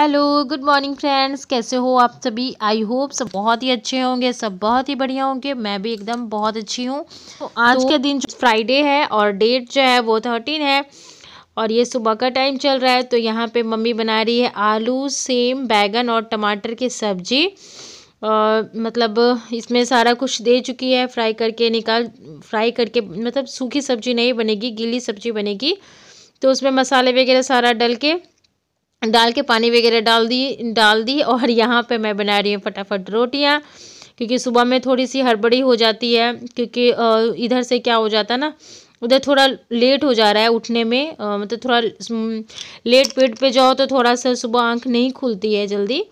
hello good morning friends कैसे हो आप सभी आई होप सब बहुत ही अच्छे होंगे सब बहुत ही बढ़िया होंगे मैं भी एकदम बहुत अच्छी हूँ तो आज तो, का दिन फ्राइडे है और डेट जो है वो थर्टीन है और ये सुबह का टाइम चल रहा है तो यहाँ पे मम्मी बना रही है आलू सेम बैगन और टमाटर की सब्जी और मतलब इसमें सारा कुछ दे चुकी है फ्राई करके निकाल फ्राई करके मतलब सूखी सब्जी नहीं बनेगी गीली सब्जी बनेगी तो उसमें मसाले वगैरह सारा डल के डाल के पानी वगैरह डाल दी डाल दी और यहाँ पे मैं बना रही हूँ फटाफट रोटियाँ क्योंकि सुबह में थोड़ी सी हड़बड़ी हो जाती है क्योंकि इधर से क्या हो जाता है ना उधर थोड़ा लेट हो जा रहा है उठने में मतलब थोड़ा लेट पेट पे जाओ तो थोड़ा सा सुबह आंख नहीं खुलती है जल्दी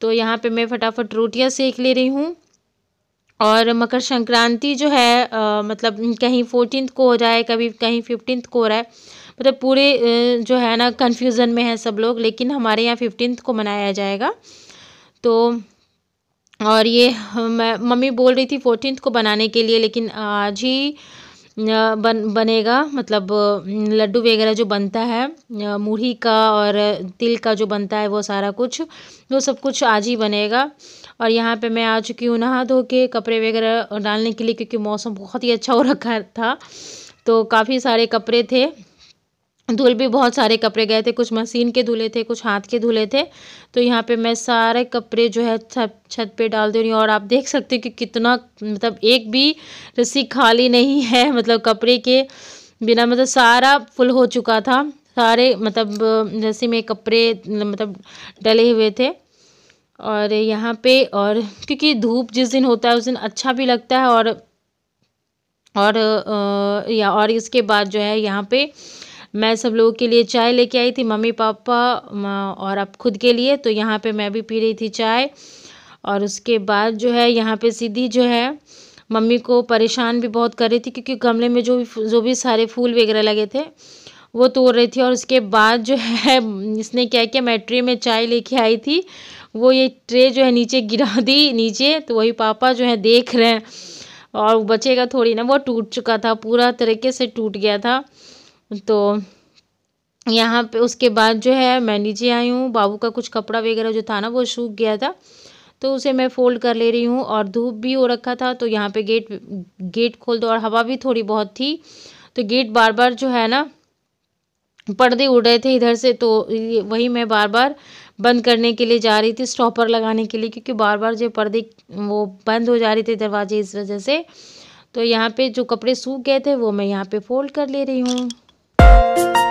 तो यहाँ पे मैं फटाफट रोटियाँ सेक ले रही हूँ और मकर संक्रांति जो है आ, मतलब कहीं फोर्टीन को हो रहा है कभी कहीं फिफ्टीन को हो रहा है मतलब पूरे जो है ना कन्फ्यूज़न में है सब लोग लेकिन हमारे यहाँ फिफ्टीन को मनाया जाएगा तो और ये मैं मम्मी बोल रही थी फोर्टीन को बनाने के लिए लेकिन आज ही बन बनेगा मतलब लड्डू वगैरह जो बनता है मूढ़ी का और तिल का जो बनता है वो सारा कुछ वो सब कुछ आज ही बनेगा और यहाँ पे मैं आ चुकी हूँ नहा धो के कपड़े वगैरह डालने के लिए क्योंकि मौसम बहुत ही अच्छा हो रखा था तो काफ़ी सारे कपड़े थे धुल भी बहुत सारे कपड़े गए थे कुछ मशीन के धुले थे कुछ हाथ के धुले थे तो यहाँ पे मैं सारे कपड़े जो है छत पे डाल दे रही हूँ और आप देख सकते हो कि कितना मतलब एक भी रस्सी खाली नहीं है मतलब कपड़े के बिना मतलब सारा फुल हो चुका था सारे मतलब रस्सी में कपड़े मतलब डले हुए थे और यहाँ पे और क्योंकि धूप जिस दिन होता है उस दिन अच्छा भी लगता है और और या और इसके बाद जो है यहाँ पे मैं सब लोगों के लिए चाय लेके आई थी मम्मी पापा और अब खुद के लिए तो यहाँ पे मैं भी पी रही थी चाय और उसके बाद जो है यहाँ पे सीधी जो है मम्मी को परेशान भी बहुत कर रही थी क्योंकि गमले में जो भी जो भी सारे फूल वगैरह लगे थे वो तोड़ रही थी और उसके बाद जो है इसने क्या किया मैं ट्रे में चाय लेके आई थी वो ये ट्रे जो है नीचे गिरा दी नीचे तो वही पापा जो है देख रहे हैं और बचेगा थोड़ी ना वो टूट चुका था पूरा तरीके से टूट गया था तो यहाँ पे उसके बाद जो है मैं नीचे आई हूँ बाबू का कुछ कपड़ा वगैरह जो था ना वो सूख गया था तो उसे मैं फ़ोल्ड कर ले रही हूँ और धूप भी हो रखा था तो यहाँ पे गेट गेट खोल दो और हवा भी थोड़ी बहुत थी तो गेट बार बार जो है ना पर्दे उड़ रहे थे इधर से तो वही मैं बार बार बंद करने के लिए जा रही थी स्टॉपर लगाने के लिए क्योंकि बार बार जो पर्दे वो बंद हो जा रहे थे दरवाजे इस वजह से तो यहाँ पे जो कपड़े सूख गए थे वो मैं यहाँ पे फोल्ड कर ले रही हूँ you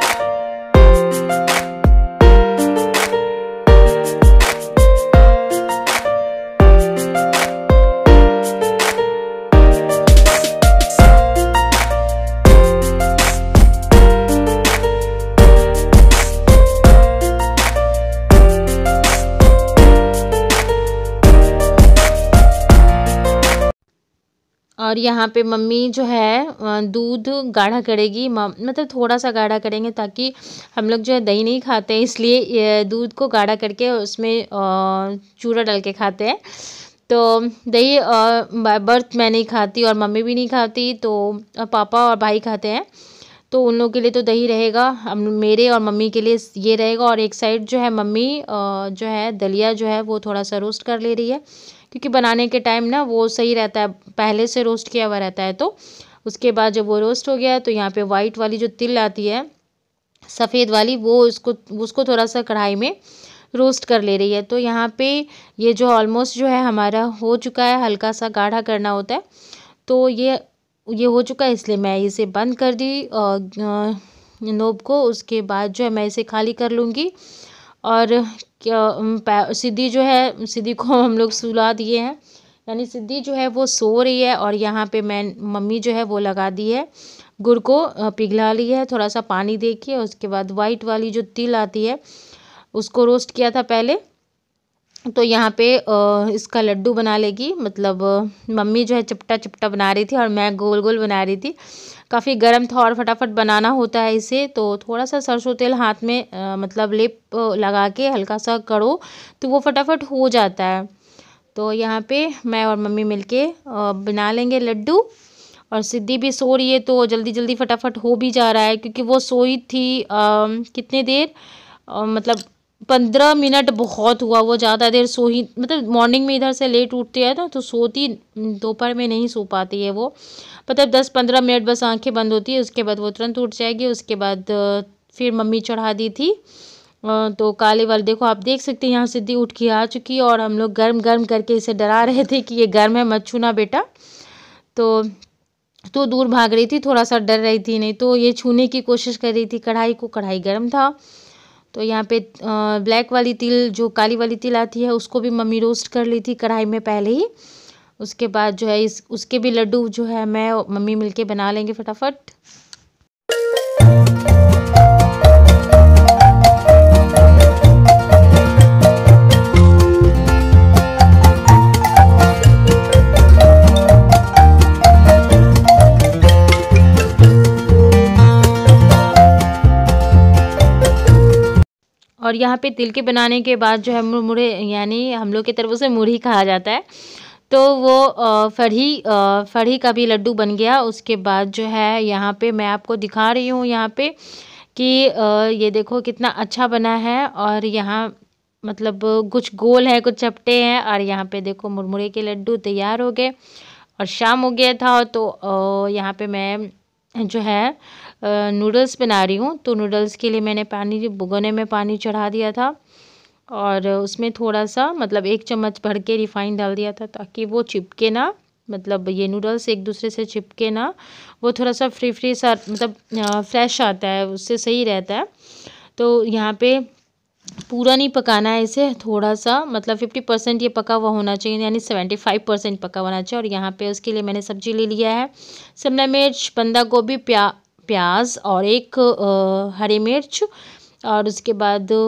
और यहाँ पे मम्मी जो है दूध गाढ़ा करेगी मतलब थोड़ा सा गाढ़ा करेंगे ताकि हम लोग जो है दही नहीं खाते इसलिए दूध को गाढ़ा करके उसमें चूरा डाल के खाते हैं तो दही बर्थ मैं नहीं खाती और मम्मी भी नहीं खाती तो पापा और भाई खाते हैं तो उन लोगों के लिए तो दही रहेगा हम मेरे और मम्मी के लिए ये रहेगा और एक साइड जो है मम्मी जो है दलिया जो है वो थोड़ा सा रोस्ट कर ले रही है क्योंकि बनाने के टाइम ना वो सही रहता है पहले से रोस्ट किया हुआ रहता है तो उसके बाद जब वो रोस्ट हो गया तो यहाँ पे वाइट वाली जो तिल आती है सफ़ेद वाली वो उसको उसको थोड़ा सा कढ़ाई में रोस्ट कर ले रही है तो यहाँ पे ये जो ऑलमोस्ट जो है हमारा हो चुका है हल्का सा गाढ़ा करना होता है तो ये ये हो चुका है इसलिए मैं इसे बंद कर दी नोब को उसके बाद जो है मैं इसे खाली कर लूँगी और क्या सिद्धि जो है सिद्धि को हम लोग सुला दिए हैं यानी सिद्धि जो है वो सो रही है और यहाँ पे मैं मम्मी जो है वो लगा दी है गुड़ को पिघला लिया है थोड़ा सा पानी देखिए उसके बाद वाइट वाली जो तिल आती है उसको रोस्ट किया था पहले तो यहाँ पे इसका लड्डू बना लेगी मतलब मम्मी जो है चपटा चपटा बना रही थी और मैं गोल गोल बना रही थी काफ़ी गर्म था और फटाफट बनाना होता है इसे तो थोड़ा सा सरसों तेल हाथ में मतलब लेप लगा के हल्का सा करो तो वो फटाफट हो जाता है तो यहाँ पे मैं और मम्मी मिलके बना लेंगे लड्डू और सिद्धि भी सो रही है तो जल्दी जल्दी फटाफट हो भी जा रहा है क्योंकि वो सोई थी आ, कितने देर आ, मतलब पंद्रह मिनट बहुत हुआ वो ज़्यादा देर सो ही मतलब मॉर्निंग में इधर से लेट उठती है ना तो सोती दोपहर में नहीं सो पाती है वो मतलब दस पंद्रह मिनट बस आंखें बंद होती है उसके बाद वो तुरंत उठ जाएगी उसके बाद फिर मम्मी चढ़ा दी थी तो काले वाले देखो आप देख सकते हैं यहाँ सिद्धि उठ के आ चुकी है और हम लोग गर्म गर्म करके इसे डरा रहे थे कि ये गर्म है मत छूना बेटा तो तो दूर भाग रही थी थोड़ा सा डर रही थी नहीं तो ये छूने की कोशिश कर रही थी कढ़ाई को कढ़ाई गर्म था तो यहाँ पे ब्लैक वाली तिल जो काली वाली तिल आती है उसको भी मम्मी रोस्ट कर ली थी कढ़ाई में पहले ही उसके बाद जो है इस उसके भी लड्डू जो है मैं मम्मी मिलके बना लेंगे फटाफट और यहाँ पे तिल के बनाने के बाद जो है मुड़े यानी हम लोग की तरफ से मुरही कहा जाता है तो वो फड़ी फड़ी का भी लड्डू बन गया उसके बाद जो है यहाँ पे मैं आपको दिखा रही हूँ यहाँ पे कि ये देखो कितना अच्छा बना है और यहाँ मतलब कुछ गोल है कुछ चपटे हैं और यहाँ पे देखो मुरमुरे के लड्डू तैयार हो गए और शाम हो गया था तो यहाँ पे मैं जो है नूडल्स बना रही हूँ तो नूडल्स के लिए मैंने पानी भुगोने में पानी चढ़ा दिया था और उसमें थोड़ा सा मतलब एक चम्मच भर के रिफाइन डाल दिया था ताकि वो चिपके ना मतलब ये नूडल्स एक दूसरे से चिपके ना वो थोड़ा सा फ्री फ्री सा मतलब फ्रेश आता है उससे सही रहता है तो यहाँ पे पूरा नहीं पकाना है इसे थोड़ा सा मतलब फिफ्टी परसेंट ये पका हुआ होना चाहिए यानी सेवेंटी फाइव परसेंट पका होना चाहिए और यहाँ पे उसके लिए मैंने सब्जी ले लिया है शिमला मिर्च बंदा गोभी प्या प्याज और एक हरी मिर्च और उसके बाद जो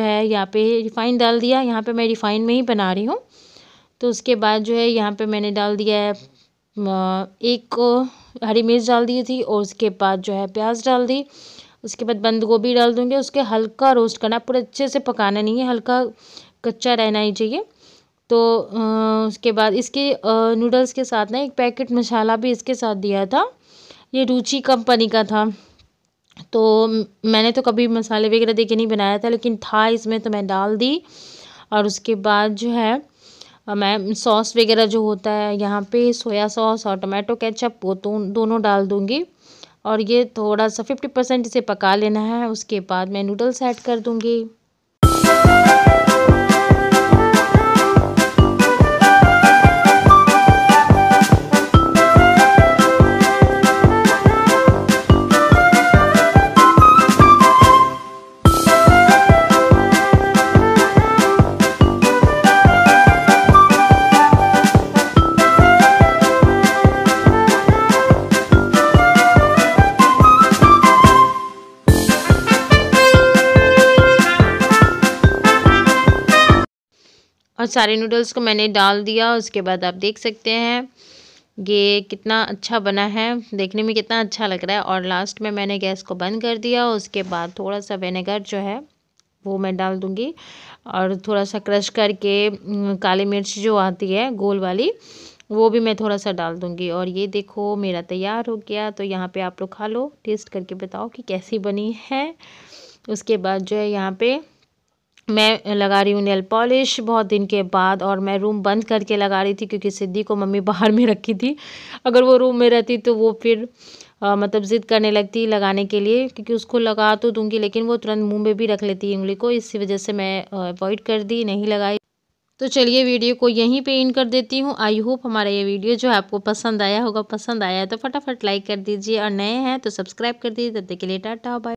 है यहाँ पे रिफ़ाइन डाल दिया यहाँ पे मैं रिफ़ाइन में ही बना रही हूँ तो उसके बाद जो है यहाँ पर मैंने डाल दिया है एक हरी मिर्च डाल दी थी और उसके बाद जो है प्याज डाल दी उसके बाद बंद गोभी डाल दूँगी उसके हल्का रोस्ट करना पूरा अच्छे से पकाना नहीं है हल्का कच्चा रहना ही चाहिए तो उसके बाद इसके नूडल्स के साथ ना एक पैकेट मसाला भी इसके साथ दिया था ये रुचि कंपनी का था तो मैंने तो कभी मसाले वगैरह देके नहीं बनाया था लेकिन था इसमें तो मैं डाल दी और उसके बाद जो है मैं सॉस वगैरह जो होता है यहाँ पे सोया सॉस और टमाटो केचप वो तो दोनों डाल दूँगी और ये थोड़ा सा फिफ्टी परसेंट इसे पका लेना है उसके बाद मैं नूडल्स ऐड कर दूँगी सारे नूडल्स को मैंने डाल दिया उसके बाद आप देख सकते हैं ये कितना अच्छा बना है देखने में कितना अच्छा लग रहा है और लास्ट में मैंने गैस को बंद कर दिया उसके बाद थोड़ा सा विनेगर जो है वो मैं डाल दूँगी और थोड़ा सा क्रश करके काली मिर्च जो आती है गोल वाली वो भी मैं थोड़ा सा डाल दूँगी और ये देखो मेरा तैयार हो गया तो यहाँ पे आप लोग खा लो टेस्ट करके बताओ कि कैसी बनी है उसके बाद जो है यहाँ पे मैं लगा रही हूँ नेल पॉलिश बहुत दिन के बाद और मैं रूम बंद करके लगा रही थी क्योंकि सिद्धि को मम्मी बाहर में रखी थी अगर वो रूम में रहती तो वो फिर आ, मतलब ज़िद करने लगती लगाने के लिए क्योंकि उसको लगा तो दूंगी लेकिन वो तुरंत मुंह में भी रख लेती है उंगली को इसी वजह से मैं अवॉइड कर दी नहीं लगाई तो चलिए वीडियो को यहीं पे इन कर देती हूँ आई होप हमारा ये वीडियो जो है आपको पसंद आया होगा पसंद आया है तो फटाफट लाइक कर दीजिए और नए हैं तो सब्सक्राइब कर दीजिए तब तक के लिए टाटा बाय